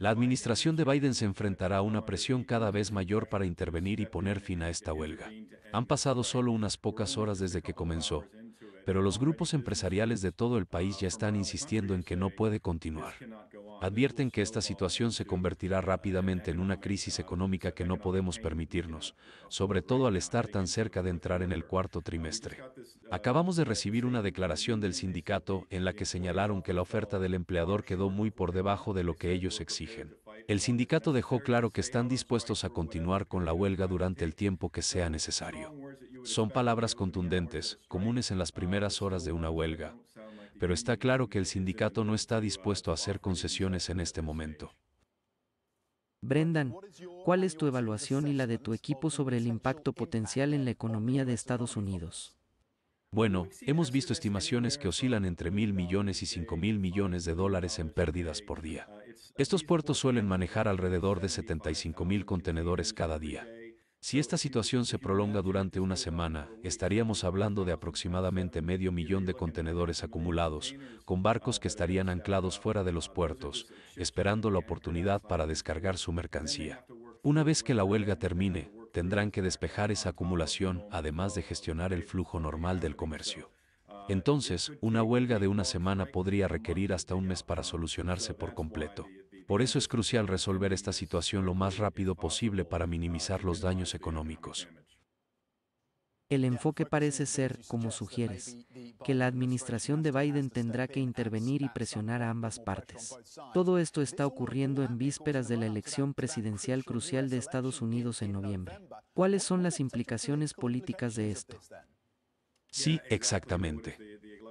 La administración de Biden se enfrentará a una presión cada vez mayor para intervenir y poner fin a esta huelga. Han pasado solo unas pocas horas desde que comenzó, pero los grupos empresariales de todo el país ya están insistiendo en que no puede continuar. Advierten que esta situación se convertirá rápidamente en una crisis económica que no podemos permitirnos, sobre todo al estar tan cerca de entrar en el cuarto trimestre. Acabamos de recibir una declaración del sindicato en la que señalaron que la oferta del empleador quedó muy por debajo de lo que ellos exigen. El sindicato dejó claro que están dispuestos a continuar con la huelga durante el tiempo que sea necesario. Son palabras contundentes, comunes en las primeras horas de una huelga, pero está claro que el sindicato no está dispuesto a hacer concesiones en este momento. Brendan, ¿cuál es tu evaluación y la de tu equipo sobre el impacto potencial en la economía de Estados Unidos? Bueno, hemos visto estimaciones que oscilan entre mil millones y cinco mil millones de dólares en pérdidas por día. Estos puertos suelen manejar alrededor de 75 mil contenedores cada día. Si esta situación se prolonga durante una semana, estaríamos hablando de aproximadamente medio millón de contenedores acumulados, con barcos que estarían anclados fuera de los puertos, esperando la oportunidad para descargar su mercancía. Una vez que la huelga termine, tendrán que despejar esa acumulación, además de gestionar el flujo normal del comercio. Entonces, una huelga de una semana podría requerir hasta un mes para solucionarse por completo. Por eso es crucial resolver esta situación lo más rápido posible para minimizar los daños económicos. El enfoque parece ser, como sugieres, que la administración de Biden tendrá que intervenir y presionar a ambas partes. Todo esto está ocurriendo en vísperas de la elección presidencial crucial de Estados Unidos en noviembre. ¿Cuáles son las implicaciones políticas de esto? Sí, exactamente.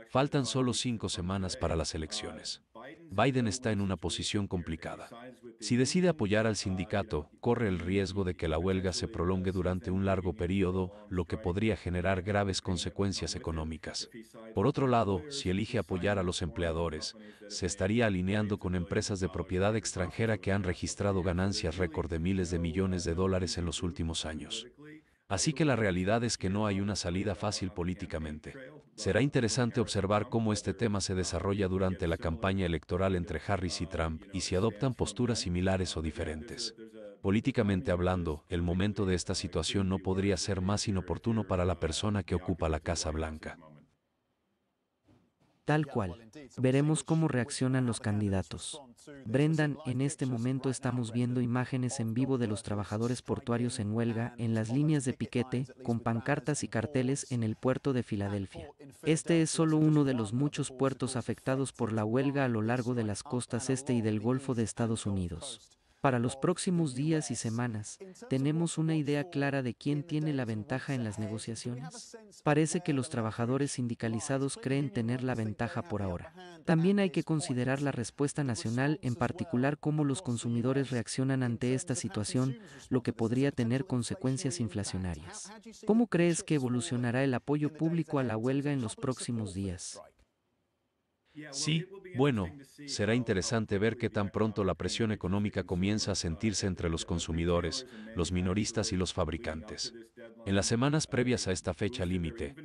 Faltan solo cinco semanas para las elecciones. Biden está en una posición complicada. Si decide apoyar al sindicato, corre el riesgo de que la huelga se prolongue durante un largo periodo, lo que podría generar graves consecuencias económicas. Por otro lado, si elige apoyar a los empleadores, se estaría alineando con empresas de propiedad extranjera que han registrado ganancias récord de miles de millones de dólares en los últimos años. Así que la realidad es que no hay una salida fácil políticamente. Será interesante observar cómo este tema se desarrolla durante la campaña electoral entre Harris y Trump y si adoptan posturas similares o diferentes. Políticamente hablando, el momento de esta situación no podría ser más inoportuno para la persona que ocupa la Casa Blanca. Tal cual. Veremos cómo reaccionan los candidatos. Brendan, en este momento estamos viendo imágenes en vivo de los trabajadores portuarios en huelga en las líneas de piquete, con pancartas y carteles en el puerto de Filadelfia. Este es solo uno de los muchos puertos afectados por la huelga a lo largo de las costas este y del Golfo de Estados Unidos. Para los próximos días y semanas, tenemos una idea clara de quién tiene la ventaja en las negociaciones. Parece que los trabajadores sindicalizados creen tener la ventaja por ahora. También hay que considerar la respuesta nacional, en particular cómo los consumidores reaccionan ante esta situación, lo que podría tener consecuencias inflacionarias. ¿Cómo crees que evolucionará el apoyo público a la huelga en los próximos días? Sí, bueno, Será interesante ver qué tan pronto la presión económica comienza a sentirse entre los consumidores, los minoristas y los fabricantes. En las semanas previas a esta fecha límite,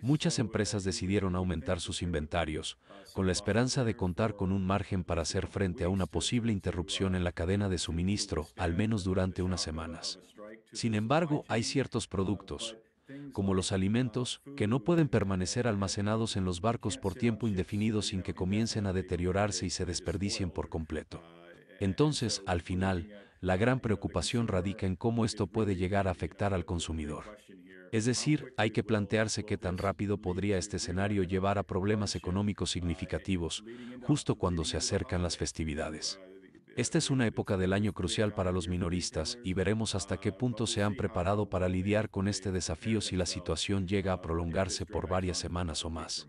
muchas empresas decidieron aumentar sus inventarios, con la esperanza de contar con un margen para hacer frente a una posible interrupción en la cadena de suministro, al menos durante unas semanas. Sin embargo, hay ciertos productos, como los alimentos, que no pueden permanecer almacenados en los barcos por tiempo indefinido sin que comiencen a deteriorarse y se desperdicien por completo. Entonces, al final, la gran preocupación radica en cómo esto puede llegar a afectar al consumidor. Es decir, hay que plantearse qué tan rápido podría este escenario llevar a problemas económicos significativos, justo cuando se acercan las festividades. Esta es una época del año crucial para los minoristas y veremos hasta qué punto se han preparado para lidiar con este desafío si la situación llega a prolongarse por varias semanas o más.